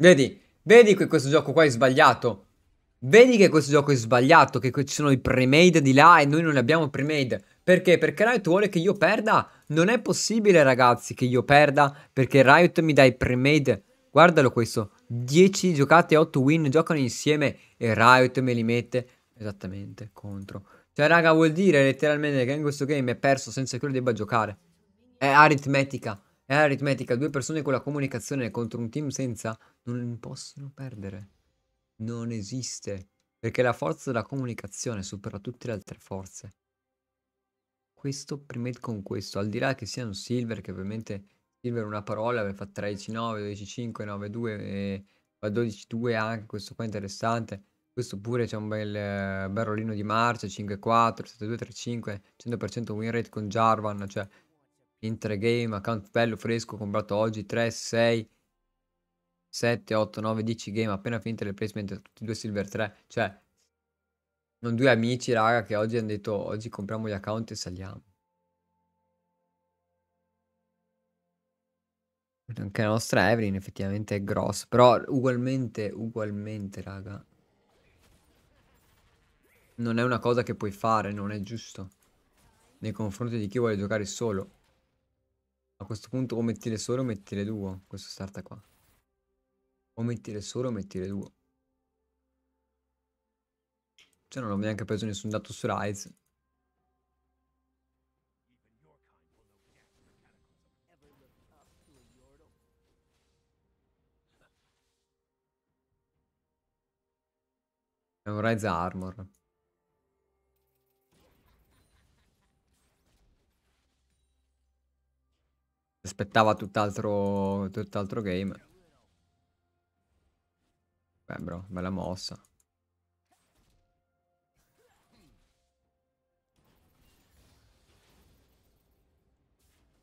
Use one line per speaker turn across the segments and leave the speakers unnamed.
Vedi, vedi che questo gioco qua è sbagliato. Vedi che questo gioco è sbagliato, che ci sono i pre-made di là e noi non abbiamo pre-made. Perché? Perché Riot vuole che io perda? Non è possibile ragazzi che io perda perché Riot mi dà i pre-made. Guardalo questo, 10 giocate 8 win giocano insieme e Riot me li mette esattamente contro. Cioè raga vuol dire letteralmente che in questo game è perso senza che lo debba giocare. È aritmetica, è aritmetica, due persone con la comunicazione contro un team senza non possono perdere. Non esiste. Perché la forza della comunicazione supera tutte le altre forze. Questo primate con questo, al di là che siano silver, che ovviamente silver una parola, per fa 13, 9, 12, 5, 9, 2, e fa 12, 2 anche, questo qua è interessante. Questo pure c'è un bel, eh, barolino di marcia, 5, 4, 7, 2, 3, 5, 100% win rate con Jarvan, cioè in 3 game, account bello, fresco, comprato oggi, 3, 6, 7, 8, 9, 10 game appena finite le placement, tutti e due silver 3, cioè non due amici raga che oggi hanno detto oggi compriamo gli account e saliamo. Anche la nostra Evelyn effettivamente è grossa, però ugualmente, ugualmente raga, non è una cosa che puoi fare, non è giusto nei confronti di chi vuole giocare solo. A questo punto o metti le solo o metti le duo, questo starta qua. O mettere solo o mettere due. Cioè non ho neanche preso nessun dato su Rise. È un Rise Armor. Aspettava tutt'altro tutt'altro game. Beh, bro, bella mossa.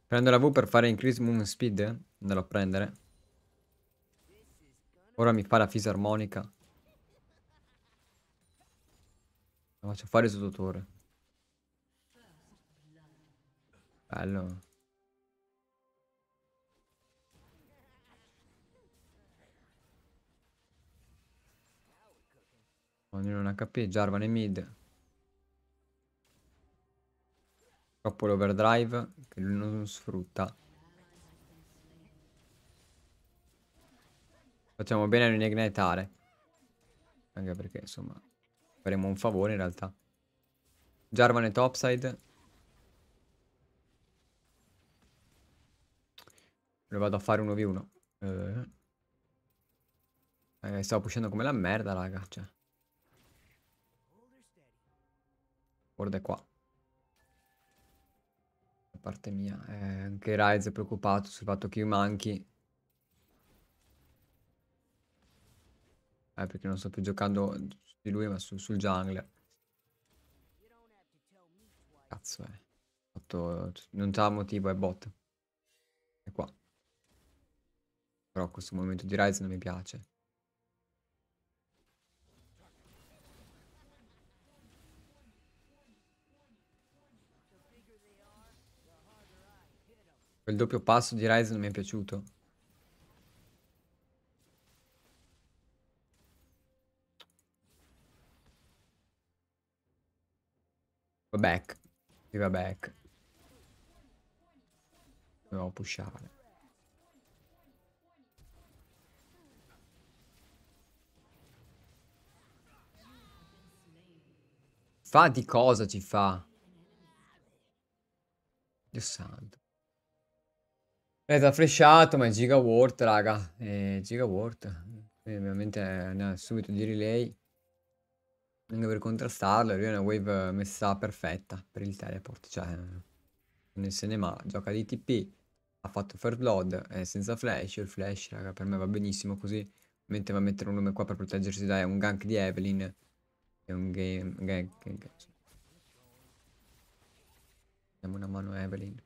Prendo la V per fare increase moon speed? Andalo a prendere. Ora mi fa la fisarmonica. La faccio fare su torre. Bello. Ognuno un HP, Jarvan e mid. Troppo l'overdrive che lui non sfrutta. Facciamo bene a non ignitare. Anche perché insomma faremo un favore in realtà. Jarvan e topside. Lo vado a fare 1v1. Eh. Eh, stavo uscendo come la merda, raga. Cioè. Guarda qua. Da parte mia. Eh, anche Rise è preoccupato sul fatto che io manchi. Eh, perché non sto più giocando su di lui ma su, sul jungle. Cazzo eh. Fatto... Non c'ha motivo, è bot. È qua. Però questo momento di Ryze non mi piace. Quel doppio passo di Rise non mi è piaciuto. Va back. Si va back. Dobbiamo pushare. Fa di cosa ci fa? Dio santo. È da flashato, ma è gigawort, raga. È Gigawatt. Quindi ovviamente ne ha subito di relay. Anche per contrastarlo, lui è una wave messa perfetta per il teleport. Cioè, non se ne ma, gioca di TP, ha fatto fair blood, è senza flash. Il flash, raga, per me va benissimo così. Ovviamente va a mettere un nome qua per proteggersi da un gank di Evelyn. È un game... Gank, gank. Diamo una mano a Evelyn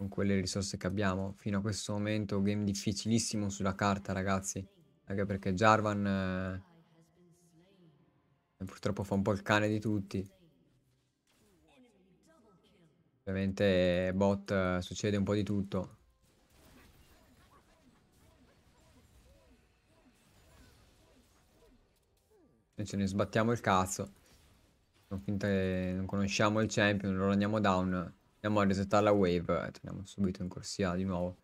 con quelle risorse che abbiamo. Fino a questo momento game difficilissimo sulla carta, ragazzi. Anche perché Jarvan eh, purtroppo fa un po' il cane di tutti. Ovviamente bot eh, succede un po' di tutto. Noi ce ne sbattiamo il cazzo. Non, finta che non conosciamo il champion, lo andiamo down. Andiamo a resettare la wave e eh, torniamo subito in corsia di nuovo.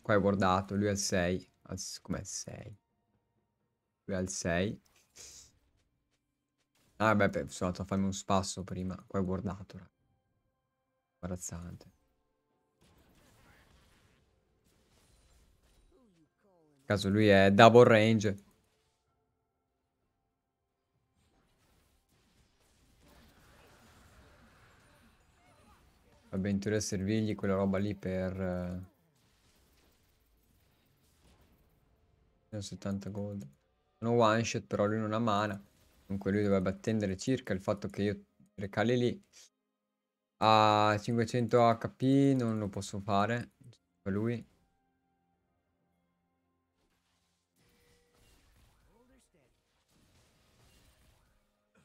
Qua è guardato, lui è al 6. Com'è il 6? Lui è al 6. Ah beh, sono andato a farmi un spasso prima. Qua è guardato. Imbarazzante. caso lui è double range. Dovrebbe in teoria servirgli quella roba lì per... Eh, 70 gold. Sono one shot, però lui non ha mana. Comunque lui dovrebbe attendere circa il fatto che io recali lì. A 500 HP non lo posso fare. Per lui.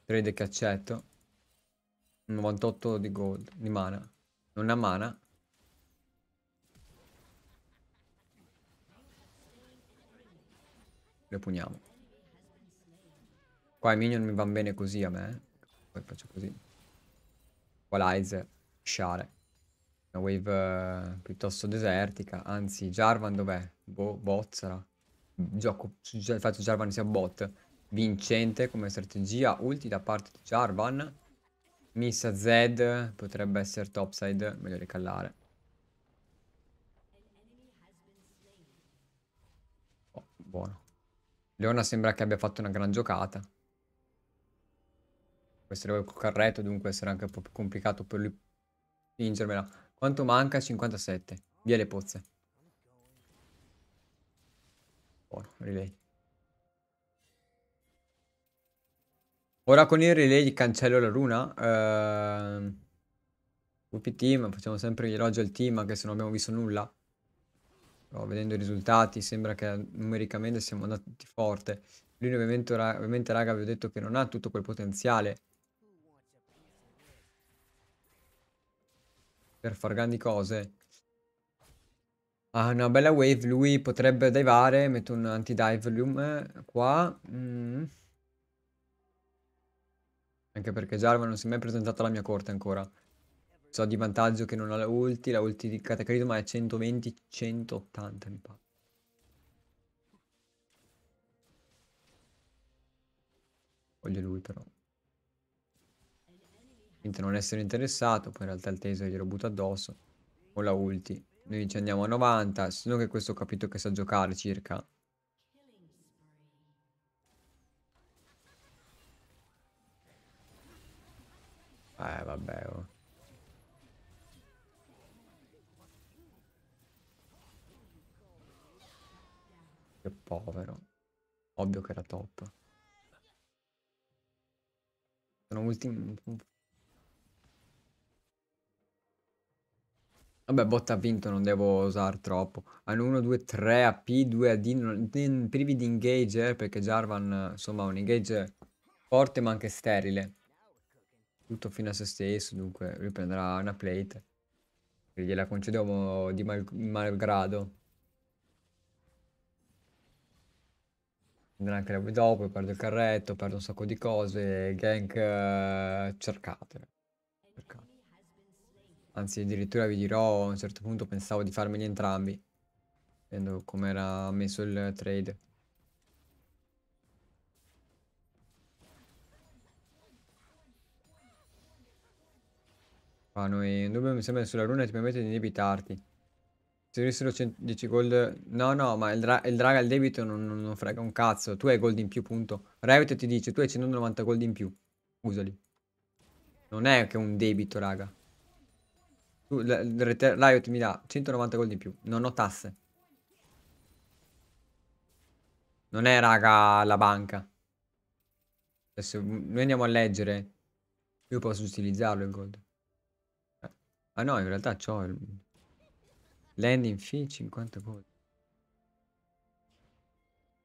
Trade che accetto. 98 di gold, di mana. Non ha mana. Le puniamo. Qua i minion mi vanno bene così a me. Eh. Poi faccio così. Equalizer. Sciare. Una wave eh, piuttosto desertica. Anzi, Jarvan dov'è? Boh, bot sarà. Gioco, faccio Jarvan sia bot. Vincente come strategia. Ulti da parte di Jarvan Missa Z potrebbe essere topside, meglio ricallare. Oh, buono. Leona sembra che abbia fatto una gran giocata. Questo è il carretto, dunque sarà anche un po' più complicato per lui fingermela. Quanto manca? 57. Via le pozze. Buono, rilei. Ora con il relay gli cancello la runa. Eh... UP team, facciamo sempre gli elogi al team anche se non abbiamo visto nulla. Però vedendo i risultati sembra che numericamente siamo andati forte. Lui ovviamente, ovviamente raga vi ho detto che non ha tutto quel potenziale. Per far grandi cose. Ha ah, una bella wave, lui potrebbe divare, metto un anti-dive lume qua. Mm. Anche perché Jarvan non si è mai presentato alla mia corte ancora. So di vantaggio che non ha la ulti, la ulti di Cataclisma è 120-180 mi pare. Voglio lui però. Niente, non essere interessato, poi in realtà il taser glielo butto addosso. Con la ulti. Noi ci andiamo a 90, se non che questo ho capito che sa giocare circa. vabbè. Oh. Che povero. Ovvio che era top. Sono ultimi... Vabbè, botta ha vinto, non devo usare troppo. Hanno 1, 2, 3 AP, 2 AD, privi di engage, eh, perché Jarvan, insomma, un engage forte ma anche sterile tutto fino a se stesso, dunque lui prenderà una plate e gliela concediamo di mal malgrado. Prenderà anche la dopo, perde il carretto, perde un sacco di cose, gank eh, cercate. cercate. Anzi, addirittura vi dirò, a un certo punto pensavo di farmeli entrambi, vedendo come era messo il trade. Ah, noi... Dubio mi sembra sulla runa ti permette di indebitarti. Se avessero 10 gold... No, no, ma il, dra il draga al debito non, non, non, frega un cazzo. Tu hai gold in più, punto. Revit ti dice, tu hai 190 gold in più. Usali. Non è che un debito, raga. Tu, Riot mi dà 190 gold in più. Non ho tasse. Non è, raga, la banca. Adesso mm, noi andiamo a leggere. Io posso utilizzarlo il gold. Ah no, in realtà c'ho il... Landing fee 50 gold.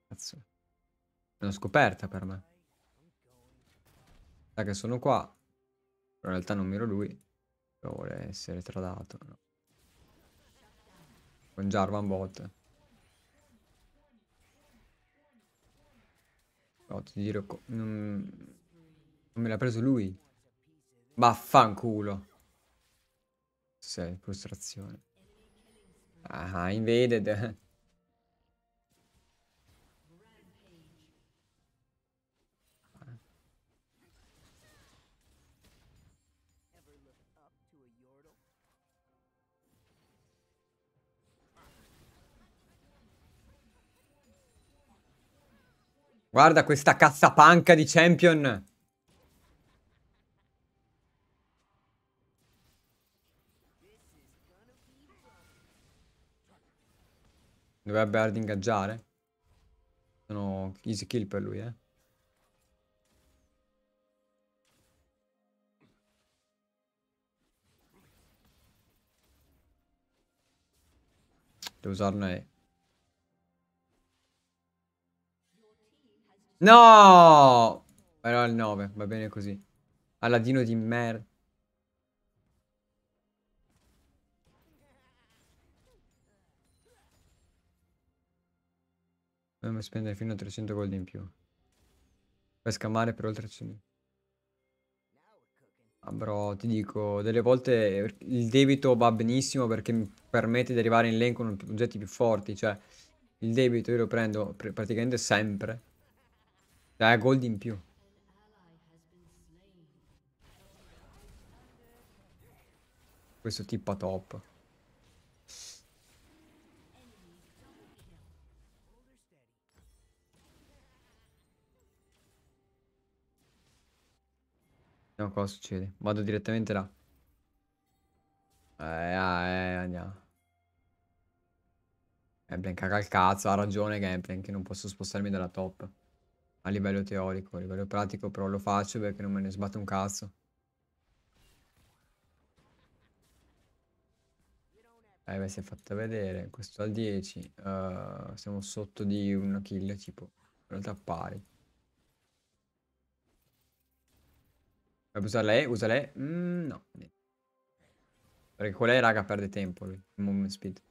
Cazzo. È una scoperta per me. Da che sono qua. Però in realtà non miro lui. Però vuole essere tradato. No. Con Jarvan bot. No, ti giro... Non... non me l'ha preso lui. Vaffanculo. Cos'è? Frustrazione. Ah, invaded. Guarda questa cazzapanca di champion. Dovrebbe hard ingaggiare. Sono easy kill per lui, eh. Devo usarne... No! Però il 9, va bene così. Aladino di merda. Dobbiamo spendere fino a 300 gold in più. Per scamare per oltre 300. Ah, bro, ti dico, delle volte il debito va benissimo perché mi permette di arrivare in lane con oggetti più forti, cioè il debito io lo prendo pr praticamente sempre. Cioè, gold in più. Questo tippa top. Vediamo cosa succede. Vado direttamente là. Eh, ah, eh, andiamo. Gambling eh, caga il cazzo, ha ragione Gambling che non posso spostarmi dalla top. A livello teorico, a livello pratico però lo faccio perché non me ne sbatto un cazzo. Eh beh, si è fatta vedere, questo al 10, uh, eh, siamo sotto di una kill tipo, in realtà pari. Usa lei, usa lei. Mm, no. Perché con lei, raga, perde tempo lui. Movement speed.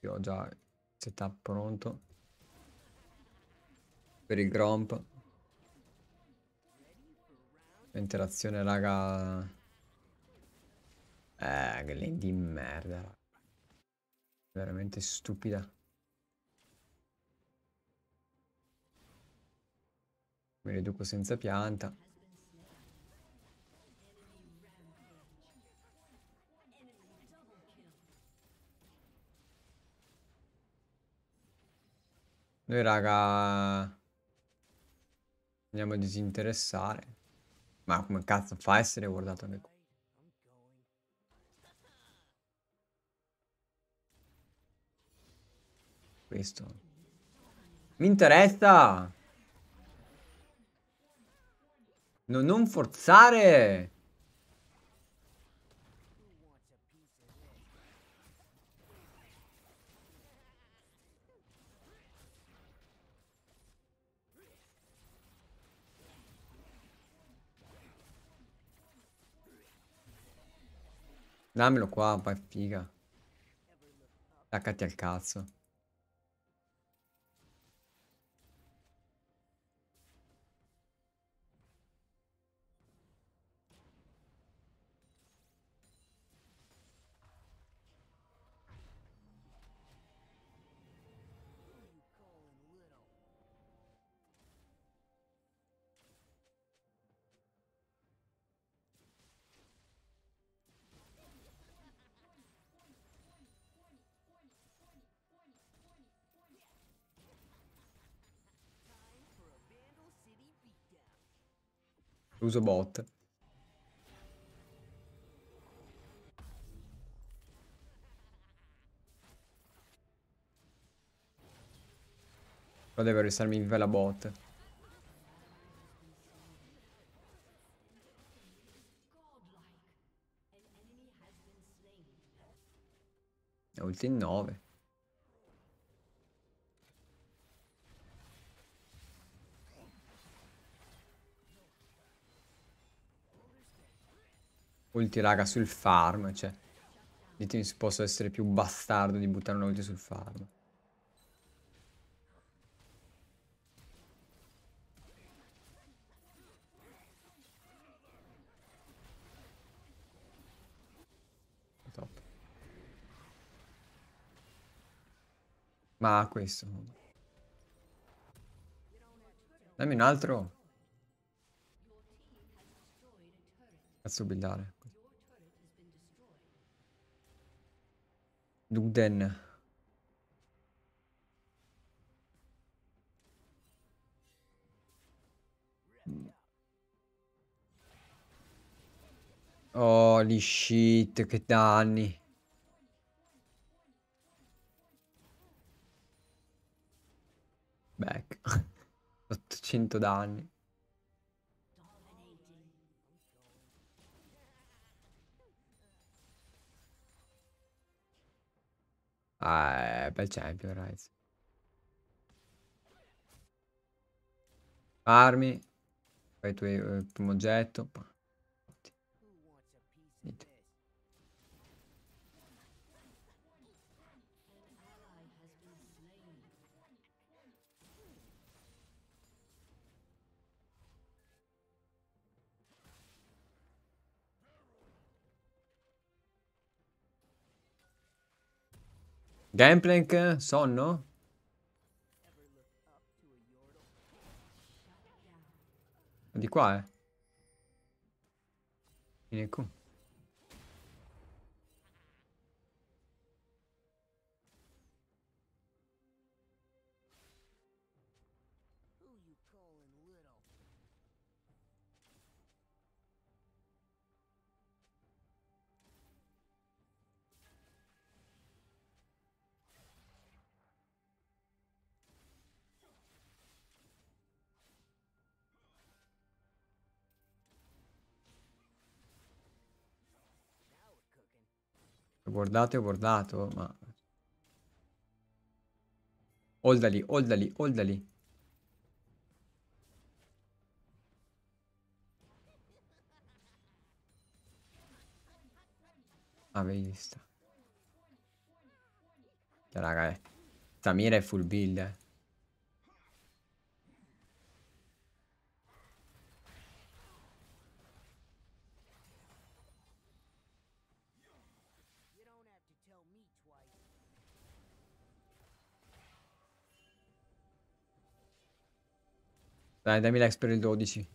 Io ho già il setup pronto per il gromp. Interazione raga tagline di merda. Veramente stupida. Mi riduco senza pianta. Noi raga Andiamo a disinteressare Ma come cazzo fa a essere guardato nel qua questo. Mi interessa! No, non forzare! Dammelo qua, poi figa. Attaccati al cazzo. incluso bot. Qua devo restarmi in vela bot. Ulti 9. Ulti raga sul farm, cioè. Ditemi se posso essere più bastardo di buttare una ulti sul farm. Top. Ma questo... Dammi un altro. Cazzo buildare. Duden. Oh, li shit, che danni. Back. 800 danni. Ah, bel champion, ragazzi. Armi. Fai eh, il tuo primo oggetto. Gangplank, sonno? Di qua, eh. Vieni qua. Guardate, ho guardato, ma... Oldali, oldali, oldali. Avevi visto. Cioè, raga, eh. Tamira è full build, eh. Dai, dammi l'ex per il 12.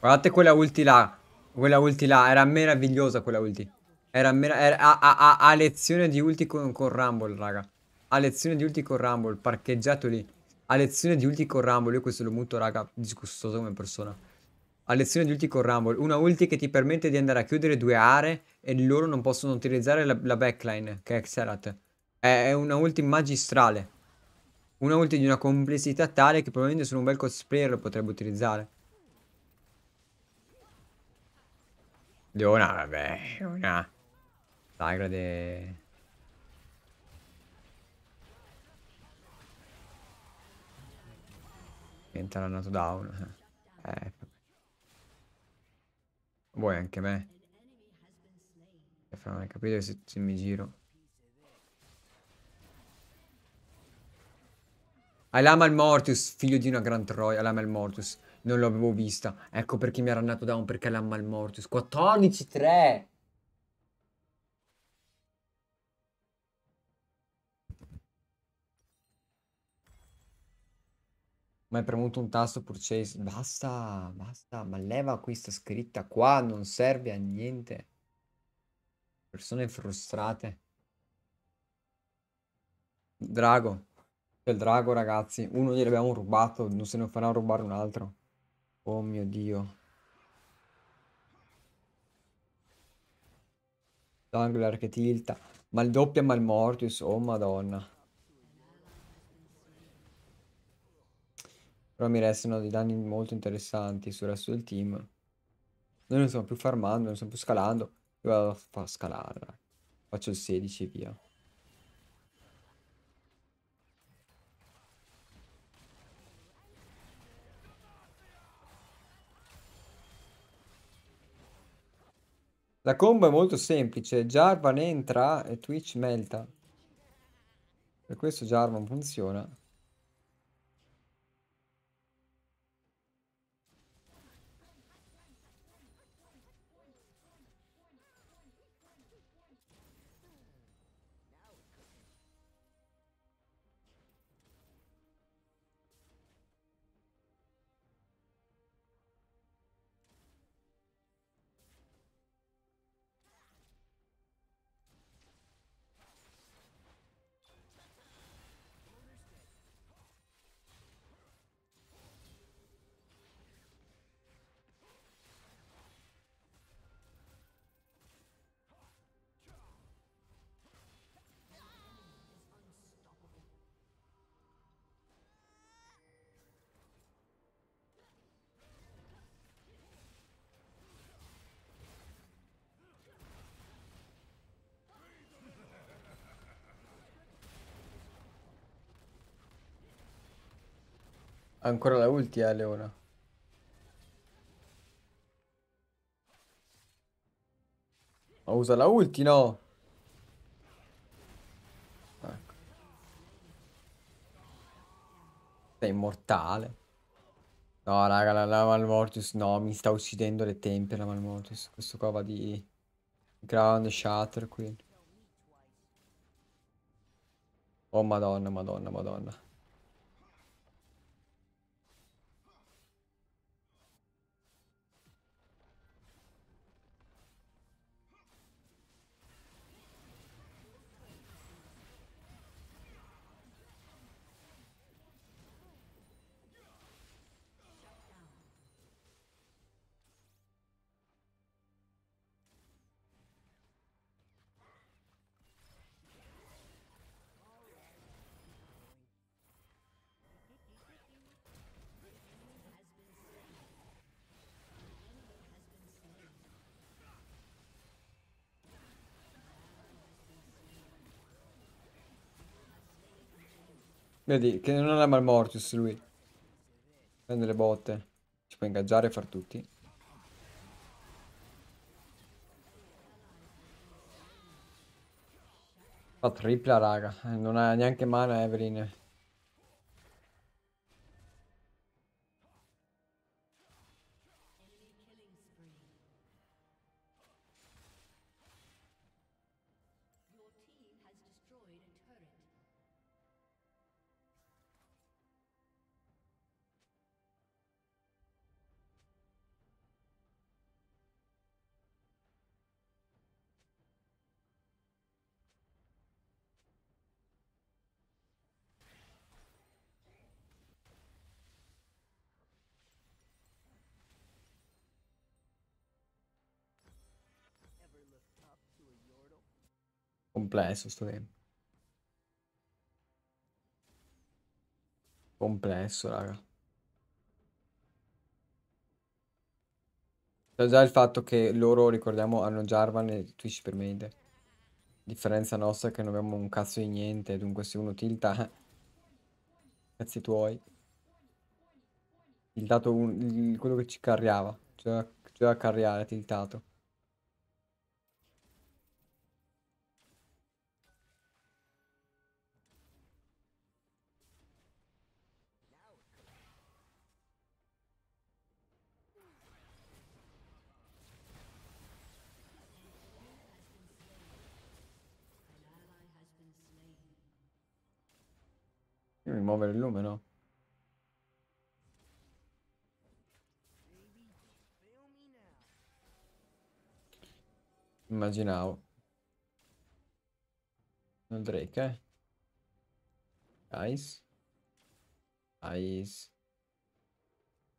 Guardate quella ulti là. Quella ulti là. Era meravigliosa quella ulti. Era, mera a, a, lezione di ulti con, con Rumble, raga. A lezione di ulti con Rumble. Parcheggiato lì. A lezione di ulti con Rumble. Io questo lo muto, raga. Disgustoso come persona a lezione di ulti con Rumble, una ulti che ti permette di andare a chiudere due aree e loro non possono utilizzare la, la backline, che è Xerath. È, una ulti magistrale. Una ulti di una complessità tale che probabilmente solo un bel cosplayer lo potrebbe utilizzare. Leona, vabbè, una... Sagra de... Diventa la noto down. Eh. Vuoi anche me? E fammi capire se, se mi giro. Alama il Mortus, figlio di una gran troia. Alama il Mortus. Non l'avevo vista. Ecco perché mi era nato down, perché Alama il Mortus. 14-3! ma premuto un tasto purchase. Basta, basta, ma leva questa scritta qua, non serve a niente. Persone frustrate. Drago. C'è il drago, ragazzi. Uno gliel'abbiamo rubato, non se ne farà rubare un altro. Oh mio Dio. Dangler che tilta. Ma il doppia Malmortius, oh madonna. Però mi restano dei danni molto interessanti sul resto del team. Noi non stiamo più farmando, non stiamo più scalando. Io vado a far scalare. Faccio il 16 e via. La combo è molto semplice, Jarvan entra e Twitch melta. Per questo Jarvan funziona. Ancora la ulti, eh, Leona. Ma usa la ulti, no? Ecco. Sei immortale. No, raga, la, la Malmortus, no, mi sta uccidendo le tempie la Malmortus. Questo qua va di Ground Shatter qui. Oh, madonna, madonna, madonna. Vedi, che non è Malmortius lui. Prende le botte. Ci può ingaggiare e far tutti. Fa tripla, raga. Eh, non ha neanche mana Evelyn. Complesso sto game. Complesso, raga. C'è già il fatto che loro, ricordiamo, hanno Jarvan e Twitch per Made. Differenza nostra è che non abbiamo un cazzo di niente, dunque se uno tilta... Cazzi tuoi. Tiltato un, quello che ci carriava. cioè a carriare, tiltato. rimuovere il lume, no? Immaginavo. Non Drake, eh? Ice. Ice.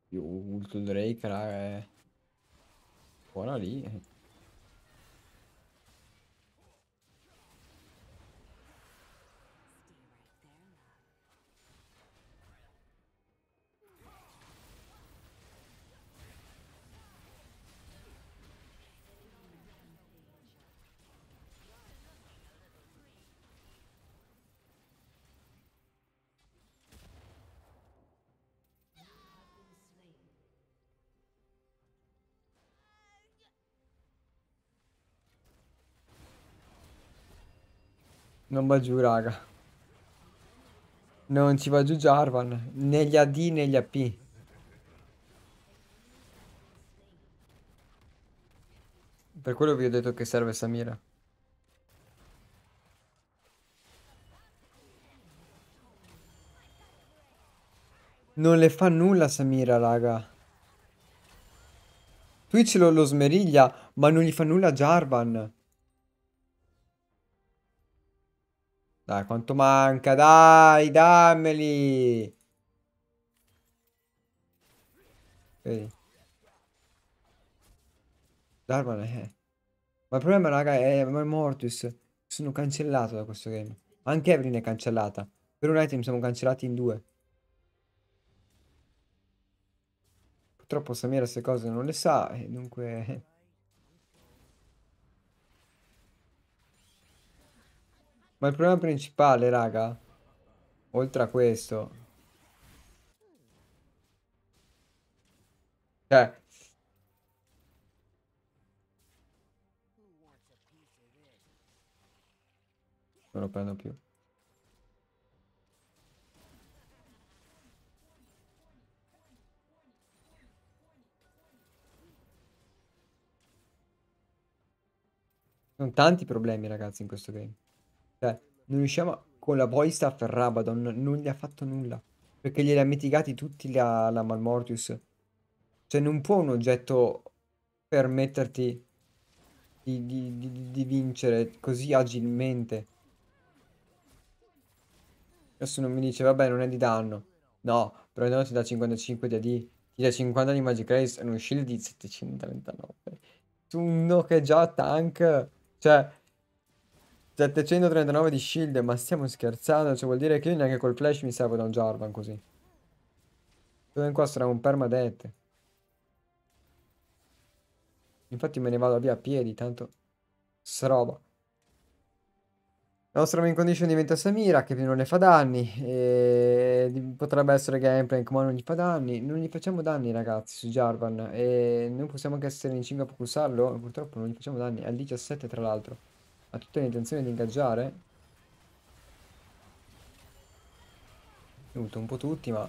Più ulto Drake, raga, è... Eh. Buona lì. Non va giù, raga. Non ci va giù Jarvan. Negli AD, negli AP. Per quello vi ho detto che serve Samira. Non le fa nulla Samira, raga. Twitch lo, lo smeriglia, ma non gli fa nulla Jarvan. Dai, quanto manca? Dai, dammeli! Vedi? Darman è... Ma il problema, raga, è Mortis. Sono cancellato da questo game. Anche Evelyn è cancellata. Per un item siamo cancellati in due. Purtroppo Samira queste cose non le sa, e dunque... Eh. Ma il problema principale, raga, oltre a questo, cioè, non lo prendo più. Sono tanti problemi, ragazzi, in questo game. Non riusciamo a... Con la Boy Staff Rabadon non gli ha fatto nulla. Perché glieli ha mitigati tutti la, la Malmortius. Cioè non può un oggetto permetterti di, di, di, di vincere così agilmente. Adesso non mi dice, vabbè, non è di danno. No, però non ti dà 55 di AD, ti dà 50 di Magic Race e un shield di 739. Su uno che è già tank, cioè, 739 di shield, ma stiamo scherzando? Cioè vuol dire che io neanche col flash mi servo da un Jarvan così. Dove in qua sarà un permadente. Infatti me ne vado via a piedi, tanto... Sroba. Il nostro main condition diventa Samira, che non ne fa danni. E... Potrebbe essere Gameplank, ma non gli fa danni. Non gli facciamo danni, ragazzi, su Jarvan. E noi possiamo anche essere in 5 a pulsarlo, purtroppo non gli facciamo danni. Al 17, tra l'altro. Ha tutte le intenzioni di ingaggiare? Aiuto un po' tutti, ma...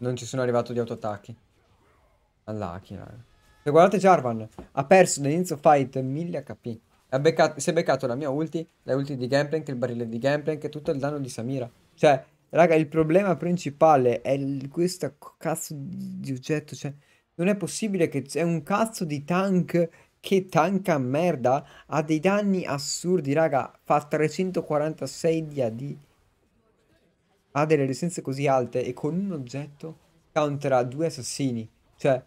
Non ci sono arrivato di autoattacchi. All'Aki, raga. E guardate Jarvan, ha perso dall'inizio fight 1000 HP. Beccato, si è beccato la mia ulti, la ulti di Gangplank, il barile di Gangplank e tutto il danno di Samira. Cioè, Raga, il problema principale è questo cazzo di oggetto, cioè... Non è possibile che c'è un cazzo di tank che tanka merda ha dei danni assurdi, raga, fa 346 di AD. Ha delle resistenze così alte e con un oggetto countera due assassini. Cioè,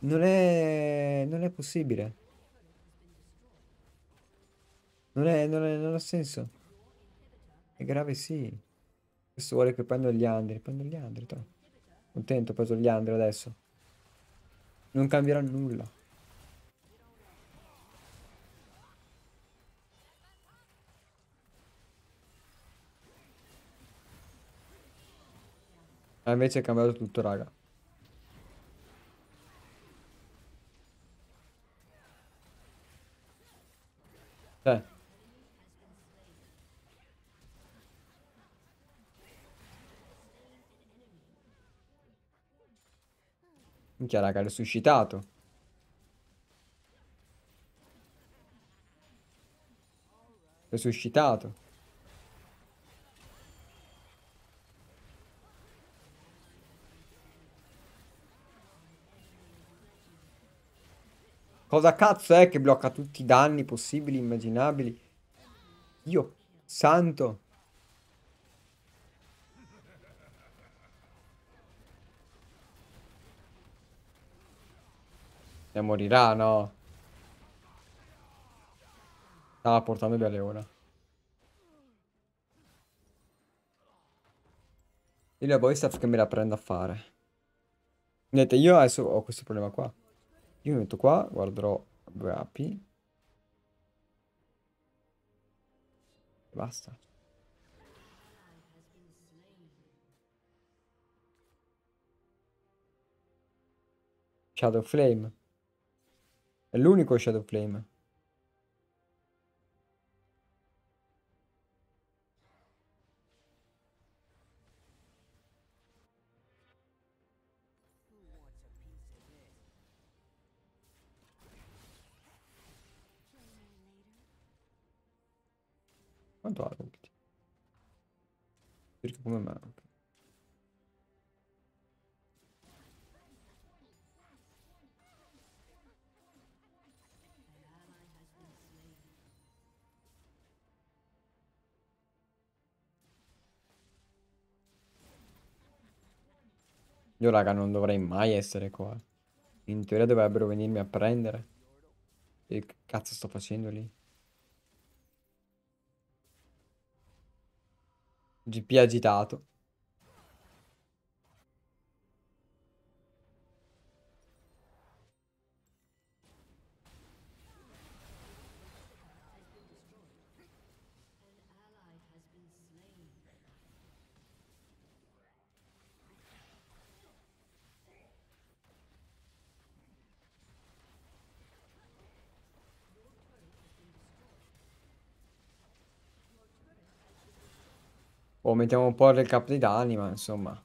non è non è possibile. Non è non, è, non ha senso. È grave sì. Adesso vuole che prenda gli andri. Prendo gli andri, tra. Contento, ho preso gli andri adesso. Non cambierà nulla. Ah, invece è cambiato tutto, raga. Cioè. Minchia, raga, l'ho suscitato. L'ho suscitato. Cosa cazzo è che blocca tutti i danni possibili, immaginabili? Dio santo. E morirà, no? Stava portando via Leona. Dillo a Boysaf che me la prenda a fare. Niente, io adesso ho questo problema qua. Io mi metto qua, guarderò due api. E Basta. Shadow Flame. È l'unico Shadow Flame. Quanto ha punti? come me. Io raga non dovrei mai essere qua. In teoria dovrebbero venirmi a prendere. E che cazzo sto facendo lì? GP agitato. o mettiamo un po' del capo di Dani, ma insomma.